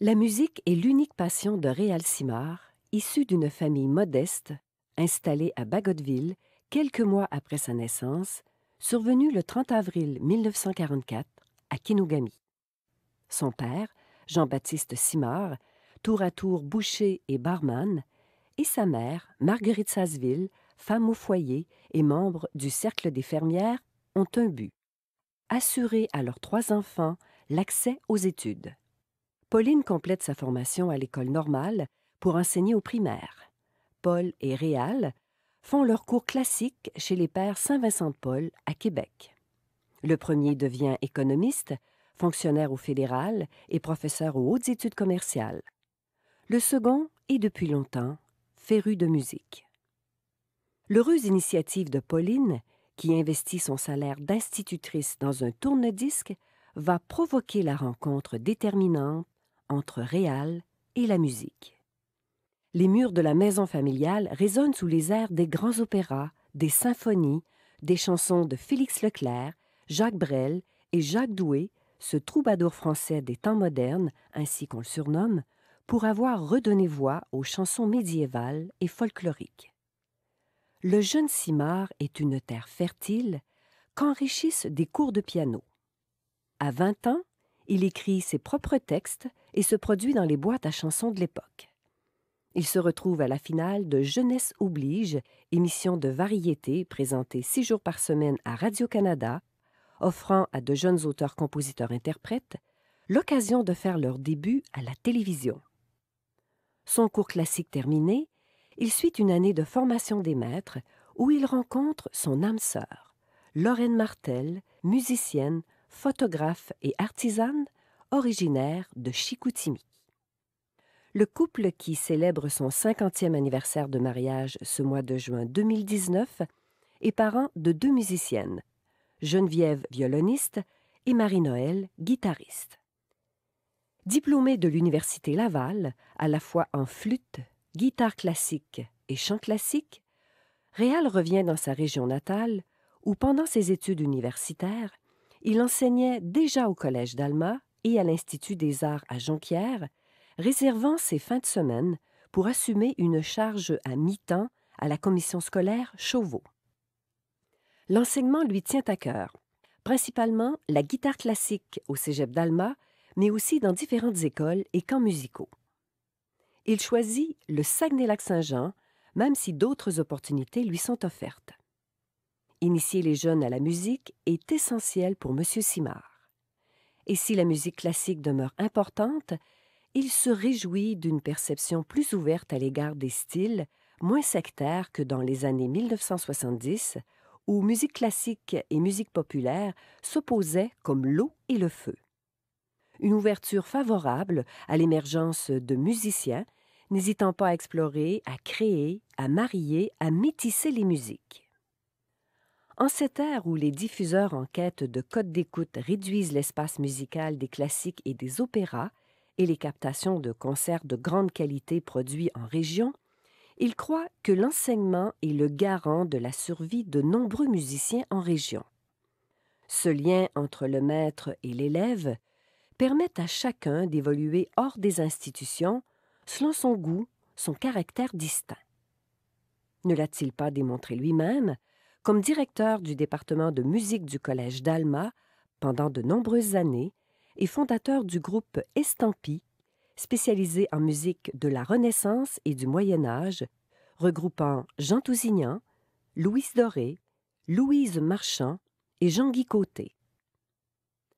La musique est l'unique passion de Réal Simard, issu d'une famille modeste, installée à Bagotville quelques mois après sa naissance, survenue le 30 avril 1944 à Kinogami. Son père, Jean-Baptiste Simard, tour à tour boucher et barman, et sa mère, Marguerite Sasseville, femme au foyer et membre du Cercle des fermières, ont un but assurer à leurs trois enfants l'accès aux études. Pauline complète sa formation à l'école normale pour enseigner aux primaires. Paul et Réal font leurs cours classiques chez les pères Saint-Vincent de Paul à Québec. Le premier devient économiste, fonctionnaire au fédéral et professeur aux hautes études commerciales. Le second est depuis longtemps féru de musique. L'heureuse initiative de Pauline, qui investit son salaire d'institutrice dans un tourne-disque, va provoquer la rencontre déterminante entre Réal et la musique. Les murs de la maison familiale résonnent sous les airs des grands opéras, des symphonies, des chansons de Félix Leclerc, Jacques Brel et Jacques Doué, ce troubadour français des temps modernes, ainsi qu'on le surnomme, pour avoir redonné voix aux chansons médiévales et folkloriques. Le jeune Simard est une terre fertile qu'enrichissent des cours de piano. À 20 ans, il écrit ses propres textes et se produit dans les boîtes à chansons de l'époque. Il se retrouve à la finale de Jeunesse oblige, émission de variété présentée six jours par semaine à Radio-Canada, offrant à de jeunes auteurs, compositeurs, interprètes l'occasion de faire leur début à la télévision. Son cours classique terminé, il suit une année de formation des maîtres où il rencontre son âme sœur, Lorraine Martel, musicienne, photographe et artisane, originaire de Chicoutimi. Le couple qui célèbre son 50e anniversaire de mariage ce mois de juin 2019 est parent de deux musiciennes, Geneviève violoniste et Marie-Noël guitariste. Diplômé de l'Université Laval, à la fois en flûte, guitare classique et chant classique, Réal revient dans sa région natale où, pendant ses études universitaires, il enseignait déjà au Collège d'Alma et à l'Institut des arts à Jonquière, réservant ses fins de semaine pour assumer une charge à mi-temps à la commission scolaire Chauveau. L'enseignement lui tient à cœur, principalement la guitare classique au cégep d'Alma, mais aussi dans différentes écoles et camps musicaux. Il choisit le Saguenay-Lac-Saint-Jean, même si d'autres opportunités lui sont offertes. Initier les jeunes à la musique est essentiel pour M. Simard et si la musique classique demeure importante, il se réjouit d'une perception plus ouverte à l'égard des styles, moins sectaires que dans les années 1970, où musique classique et musique populaire s'opposaient comme l'eau et le feu. Une ouverture favorable à l'émergence de musiciens, n'hésitant pas à explorer, à créer, à marier, à métisser les musiques. En cette ère où les diffuseurs en quête de codes d'écoute réduisent l'espace musical des classiques et des opéras, et les captations de concerts de grande qualité produits en région, il croit que l'enseignement est le garant de la survie de nombreux musiciens en région. Ce lien entre le maître et l'élève permet à chacun d'évoluer hors des institutions selon son goût, son caractère distinct. Ne l'a-t-il pas démontré lui-même comme directeur du département de musique du Collège d'Alma pendant de nombreuses années et fondateur du groupe Estampi, spécialisé en musique de la Renaissance et du Moyen Âge, regroupant Jean Tousignan, Louise Doré, Louise Marchand et Jean-Guy Côté.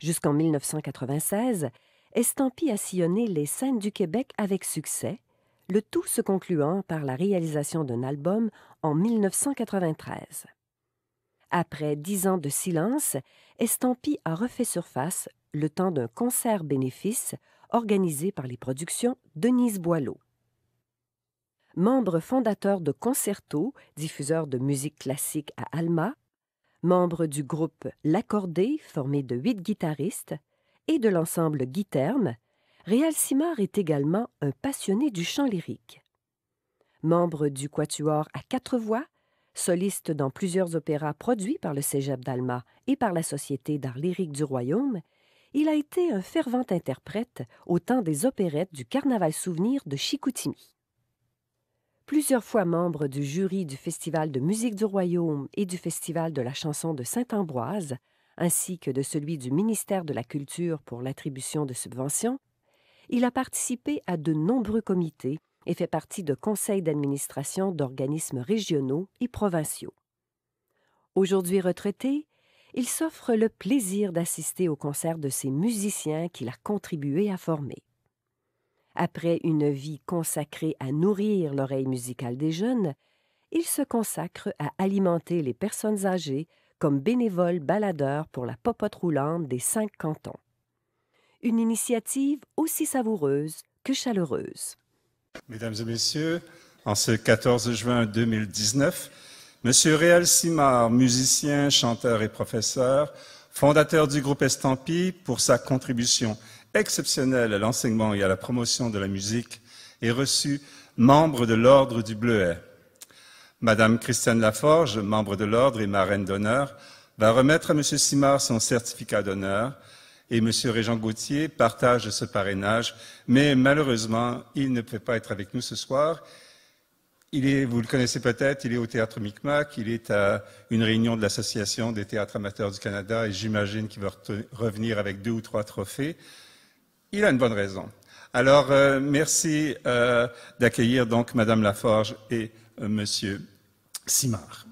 Jusqu'en 1996, Estampi a sillonné les scènes du Québec avec succès, le tout se concluant par la réalisation d'un album en 1993. Après dix ans de silence, Estampi a refait surface le temps d'un concert bénéfice organisé par les productions Denise Boileau. Membre fondateur de Concerto, diffuseur de musique classique à Alma, membre du groupe L'Accordé, formé de huit guitaristes, et de l'ensemble Guiterme, Réal Simard est également un passionné du chant lyrique. Membre du quatuor à quatre voix, soliste dans plusieurs opéras produits par le Cégep d'Alma et par la Société d'art lyrique du Royaume, il a été un fervent interprète au temps des opérettes du Carnaval Souvenir de Chicoutimi. Plusieurs fois membre du jury du Festival de musique du Royaume et du Festival de la chanson de Saint-Ambroise, ainsi que de celui du ministère de la Culture pour l'attribution de subventions, il a participé à de nombreux comités et fait partie de conseils d'administration d'organismes régionaux et provinciaux. Aujourd'hui retraité, il s'offre le plaisir d'assister aux concerts de ses musiciens qu'il a contribué à former. Après une vie consacrée à nourrir l'oreille musicale des jeunes, il se consacre à alimenter les personnes âgées comme bénévole baladeur pour la popote roulante des cinq cantons. Une initiative aussi savoureuse que chaleureuse. Mesdames et messieurs, en ce 14 juin 2019, Monsieur Réal Simard, musicien, chanteur et professeur, fondateur du groupe Estampi, pour sa contribution exceptionnelle à l'enseignement et à la promotion de la musique, est reçu membre de l'Ordre du Bleuet. Madame Christiane Laforge, membre de l'Ordre et marraine d'honneur, va remettre à M. Simard son certificat d'honneur et M. Réjean Gauthier partage ce parrainage, mais malheureusement, il ne peut pas être avec nous ce soir. Il est, vous le connaissez peut-être, il est au théâtre Micmac, il est à une réunion de l'Association des théâtres amateurs du Canada et j'imagine qu'il va revenir avec deux ou trois trophées. Il a une bonne raison. Alors, euh, merci euh, d'accueillir donc Madame Laforge et M. Euh, Monsieur Simard.